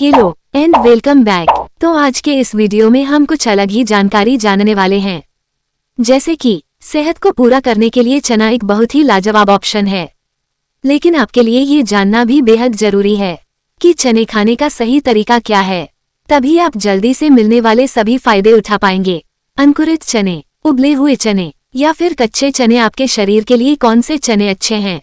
hello and welcome back तो आज के इस वीडियो में हम कुछ अलग ही जानकारी जानने वाले हैं जैसे कि सेहत को पूरा करने के लिए चना एक बहुत ही लाजवाब ऑप्शन है लेकिन आपके लिए ये जानना भी बेहद जरूरी है कि चने खाने का सही तरीका क्या है तभी आप जल्दी से मिलने वाले सभी फायदे उठा पाएंगे अंकुरित चने उबले हुए चने या फिर कच्चे चने आपके शरीर के लिए कौन से चने अच्छे हैं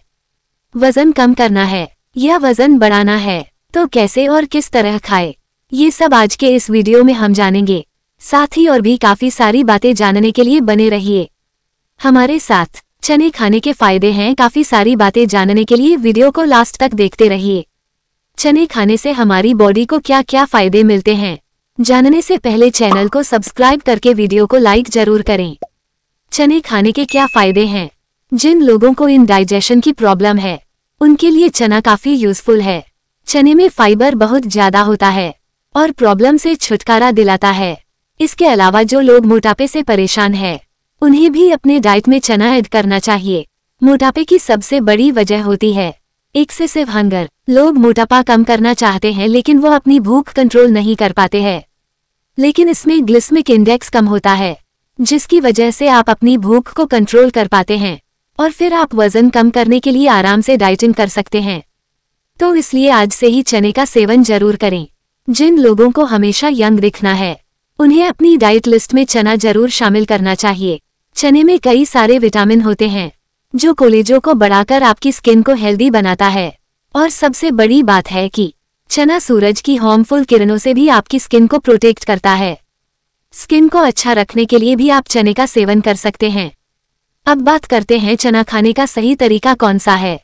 वजन कम करना है या वजन बढ़ाना है तो कैसे और किस तरह खाए ये सब आज के इस वीडियो में हम जानेंगे साथ ही और भी काफी सारी बातें जानने के लिए बने रहिए हमारे साथ चने खाने के फायदे हैं काफी सारी बातें जानने के लिए वीडियो को लास्ट तक देखते रहिए चने खाने से हमारी बॉडी को क्या क्या फायदे मिलते हैं जानने से पहले चैनल को सब्सक्राइब करके वीडियो को लाइक जरूर करें चने खाने के क्या फायदे हैं जिन लोगों को इन डाइजेशन की प्रॉब्लम है उनके लिए चना काफी यूजफुल है चने में फाइबर बहुत ज्यादा होता है और प्रॉब्लम से छुटकारा दिलाता है इसके अलावा जो लोग मोटापे से परेशान है उन्हें भी अपने डाइट में चना ऐड करना चाहिए मोटापे की सबसे बड़ी वजह होती है एक्सेसिव हंगर लोग मोटापा कम करना चाहते हैं लेकिन वो अपनी भूख कंट्रोल नहीं कर पाते हैं लेकिन इसमें ग्लिस्मिक इंडेक्स कम होता है जिसकी वजह से आप अपनी भूख को कंट्रोल कर पाते हैं और फिर आप वजन कम करने के लिए आराम से डाइटिंग कर सकते हैं तो इसलिए आज से ही चने का सेवन जरूर करें जिन लोगों को हमेशा यंग दिखना है उन्हें अपनी डाइट लिस्ट में चना जरूर शामिल करना चाहिए चने में कई सारे विटामिन होते हैं जो कोलेजों को बढ़ाकर आपकी स्किन को हेल्दी बनाता है और सबसे बड़ी बात है कि चना सूरज की हार्मफुल किरणों से भी आपकी स्किन को प्रोटेक्ट करता है स्किन को अच्छा रखने के लिए भी आप चने का सेवन कर सकते हैं अब बात करते हैं चना खाने का सही तरीका कौन सा है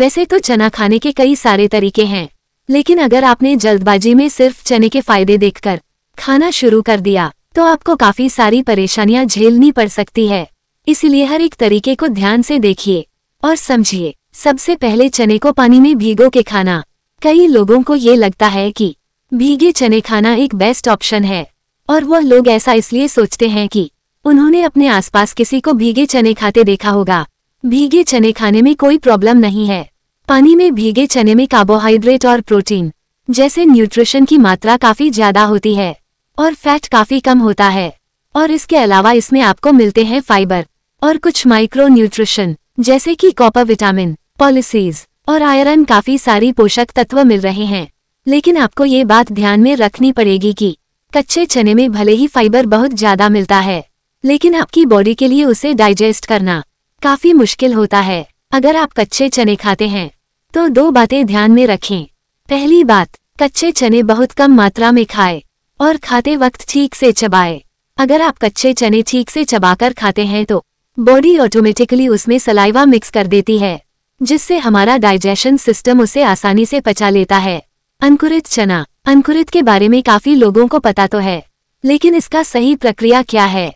वैसे तो चना खाने के कई सारे तरीके हैं लेकिन अगर आपने जल्दबाजी में सिर्फ चने के फायदे देखकर खाना शुरू कर दिया तो आपको काफी सारी परेशानियां झेलनी पड़ सकती है इसलिए हर एक तरीके को ध्यान से देखिए और समझिए सबसे पहले चने को पानी में भीगो के खाना कई लोगों को ये लगता है कि भीगे चने खाना एक बेस्ट ऑप्शन है और वह लोग ऐसा इसलिए सोचते हैं कि उन्होंने अपने आसपास किसी को भीगे चने खाते देखा होगा भीगे चने खाने में कोई प्रॉब्लम नहीं है पानी में भीगे चने में कार्बोहाइड्रेट और प्रोटीन जैसे न्यूट्रिशन की मात्रा काफ़ी ज़्यादा होती है और फैट काफ़ी कम होता है और इसके अलावा इसमें आपको मिलते हैं फाइबर और कुछ माइक्रो न्यूट्रिशन जैसे कि कॉपर विटामिन पॉलिसीज और आयरन काफ़ी सारी पोषक तत्व मिल रहे हैं लेकिन आपको ये बात ध्यान में रखनी पड़ेगी कि कच्चे चने में भले ही फाइबर बहुत ज़्यादा मिलता है लेकिन आपकी बॉडी के लिए उसे डाइजेस्ट करना काफी मुश्किल होता है अगर आप कच्चे चने खाते हैं तो दो बातें ध्यान में रखें पहली बात कच्चे चने बहुत कम मात्रा में खाए और खाते वक्त ठीक से चबाए अगर आप कच्चे चने ठीक से चबाकर खाते हैं तो बॉडी ऑटोमेटिकली उसमें सलाइवा मिक्स कर देती है जिससे हमारा डाइजेशन सिस्टम उसे आसानी से पचा लेता है अंकुरित चना अंकुरित के बारे में काफी लोगों को पता तो है लेकिन इसका सही प्रक्रिया क्या है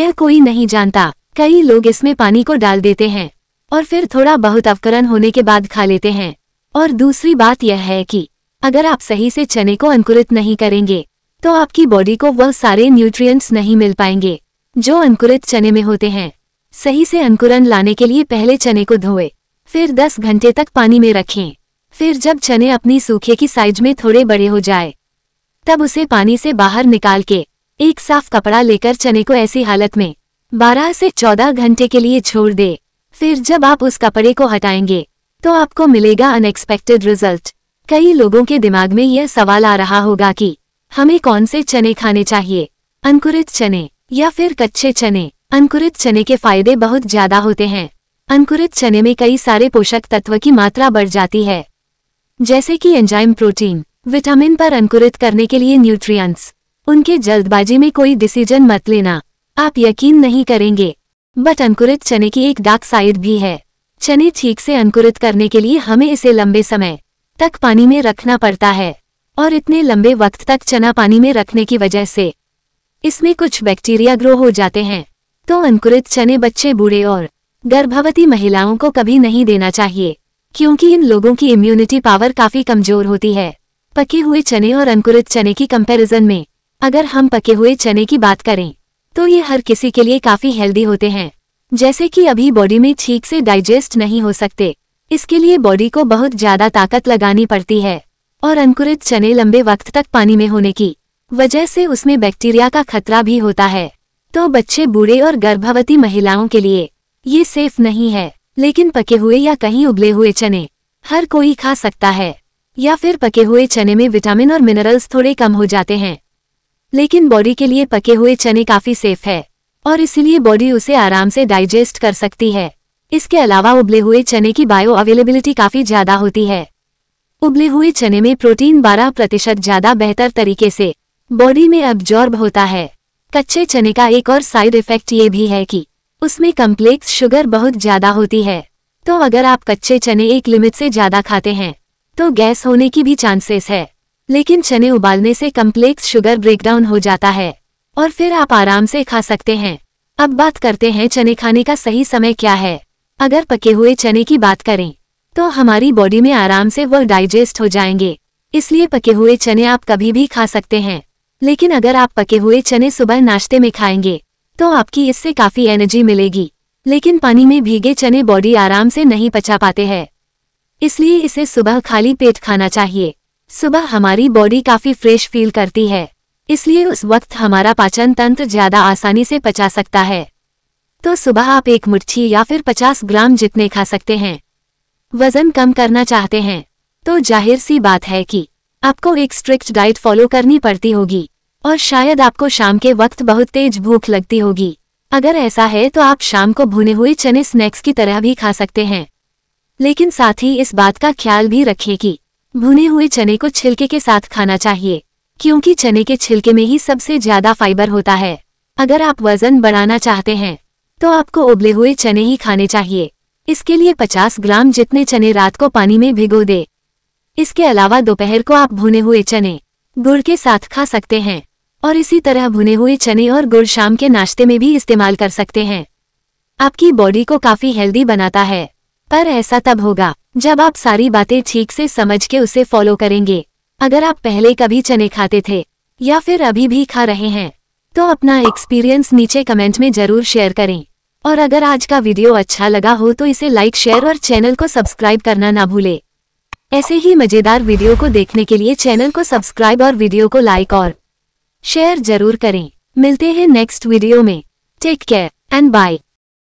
यह कोई नहीं जानता कई लोग इसमें पानी को डाल देते हैं और फिर थोड़ा बहुत अवकरण होने के बाद खा लेते हैं और दूसरी बात यह है कि अगर आप सही से चने को अंकुरित नहीं करेंगे तो आपकी बॉडी को वह सारे न्यूट्रिएंट्स नहीं मिल पाएंगे जो अंकुरित चने में होते हैं सही से अंकुरन लाने के लिए पहले चने को धोए फिर 10 घंटे तक पानी में रखें फिर जब चने अपनी सूखे की साइज में थोड़े बड़े हो जाए तब उसे पानी से बाहर निकाल के एक साफ कपड़ा लेकर चने को ऐसी हालत में बारह से चौदह घंटे के लिए छोड़ दे फिर जब आप उस कपड़े को हटाएंगे तो आपको मिलेगा अनएक्सपेक्टेड रिजल्ट कई लोगों के दिमाग में यह सवाल आ रहा होगा कि हमें कौन से चने खाने चाहिए अंकुरित चने या फिर कच्चे चने अंकुरित चने के फायदे बहुत ज्यादा होते हैं अंकुरित चने में कई सारे पोषक तत्व की मात्रा बढ़ जाती है जैसे कि एंजाइम प्रोटीन विटामिन पर अंकुरित करने के लिए न्यूट्रिएंट्स उनके जल्दबाजी में कोई डिसीजन मत लेना आप यकीन नहीं करेंगे बट अंकुरित चने की एक डार्क साइड भी है चने ठीक से अंकुरित करने के लिए हमें इसे लंबे समय तक पानी में रखना पड़ता है और इतने लंबे वक्त तक चना पानी में रखने की वजह से इसमें कुछ बैक्टीरिया ग्रो हो जाते हैं तो अंकुरित चने बच्चे बूढ़े और गर्भवती महिलाओं को कभी नहीं देना चाहिए क्योंकि इन लोगों की इम्यूनिटी पावर काफी कमजोर होती है पके हुए चने और अंकुरित चने की कंपैरिजन में अगर हम पके हुए चने की बात करें तो ये हर किसी के लिए काफ़ी हेल्दी होते हैं जैसे कि अभी बॉडी में ठीक से डाइजेस्ट नहीं हो सकते इसके लिए बॉडी को बहुत ज़्यादा ताकत लगानी पड़ती है और अंकुरित चने लंबे वक्त तक पानी में होने की वजह से उसमें बैक्टीरिया का खतरा भी होता है तो बच्चे बूढ़े और गर्भवती महिलाओं के लिए ये सेफ नहीं है लेकिन पके हुए या कहीं उबले हुए चने हर कोई खा सकता है या फिर पके हुए चने में विटामिन और मिनरल्स थोड़े कम हो जाते हैं लेकिन बॉडी के लिए पके हुए चने काफ़ी सेफ है और इसीलिए बॉडी उसे आराम से डाइजेस्ट कर सकती है इसके अलावा उबले हुए चने की बायो अवेलेबिलिटी काफ़ी ज़्यादा होती है उबले हुए चने में प्रोटीन 12 प्रतिशत ज़्यादा बेहतर तरीके से बॉडी में अब्जॉर्ब होता है कच्चे चने का एक और साइड इफेक्ट ये भी है कि उसमें कम्प्लेक्स शुगर बहुत ज़्यादा होती है तो अगर आप कच्चे चने एक लिमिट से ज़्यादा खाते हैं तो गैस होने की भी चांसेस है लेकिन चने उबालने से कम्प्लेक्स शुगर ब्रेकडाउन हो जाता है और फिर आप आराम से खा सकते हैं अब बात करते हैं चने खाने का सही समय क्या है अगर पके हुए चने की बात करें तो हमारी बॉडी में आराम से वह डाइजेस्ट हो जाएंगे इसलिए पके हुए चने आप कभी भी खा सकते हैं लेकिन अगर आप पके हुए चने सुबह नाश्ते में खाएंगे तो आपकी इससे काफ़ी एनर्जी मिलेगी लेकिन पानी में भीगे चने बॉडी आराम से नहीं पचा पाते हैं इसलिए इसे सुबह खाली पेट खाना चाहिए सुबह हमारी बॉडी काफ़ी फ्रेश फील करती है इसलिए उस वक्त हमारा पाचन तंत्र ज़्यादा आसानी से पचा सकता है तो सुबह आप एक मुट्ठी या फिर 50 ग्राम जितने खा सकते हैं वज़न कम करना चाहते हैं तो जाहिर सी बात है कि आपको एक स्ट्रिक्ट डाइट फॉलो करनी पड़ती होगी और शायद आपको शाम के वक्त बहुत तेज भूख लगती होगी अगर ऐसा है तो आप शाम को भुने हुए चने स्नैक्स की तरह भी खा सकते हैं लेकिन साथ ही इस बात का ख्याल भी रखें कि भुने हुए चने को छिलके के साथ खाना चाहिए क्योंकि चने के छिलके में ही सबसे ज्यादा फाइबर होता है अगर आप वजन बढ़ाना चाहते हैं तो आपको उबले हुए चने ही खाने चाहिए इसके लिए 50 ग्राम जितने चने रात को पानी में भिगो दे इसके अलावा दोपहर को आप भुने हुए चने गुड़ के साथ खा सकते हैं और इसी तरह भुने हुए चने और गुड़ शाम के नाश्ते में भी इस्तेमाल कर सकते हैं आपकी बॉडी को काफ़ी हेल्दी बनाता है पर ऐसा तब होगा जब आप सारी बातें ठीक से समझ के उसे फॉलो करेंगे अगर आप पहले कभी चने खाते थे या फिर अभी भी खा रहे हैं तो अपना एक्सपीरियंस नीचे कमेंट में जरूर शेयर करें और अगर आज का वीडियो अच्छा लगा हो तो इसे लाइक शेयर और चैनल को सब्सक्राइब करना ना भूले ऐसे ही मज़ेदार वीडियो को देखने के लिए चैनल को सब्सक्राइब और वीडियो को लाइक और शेयर जरूर करें मिलते हैं नेक्स्ट वीडियो में टेक केयर एंड बाय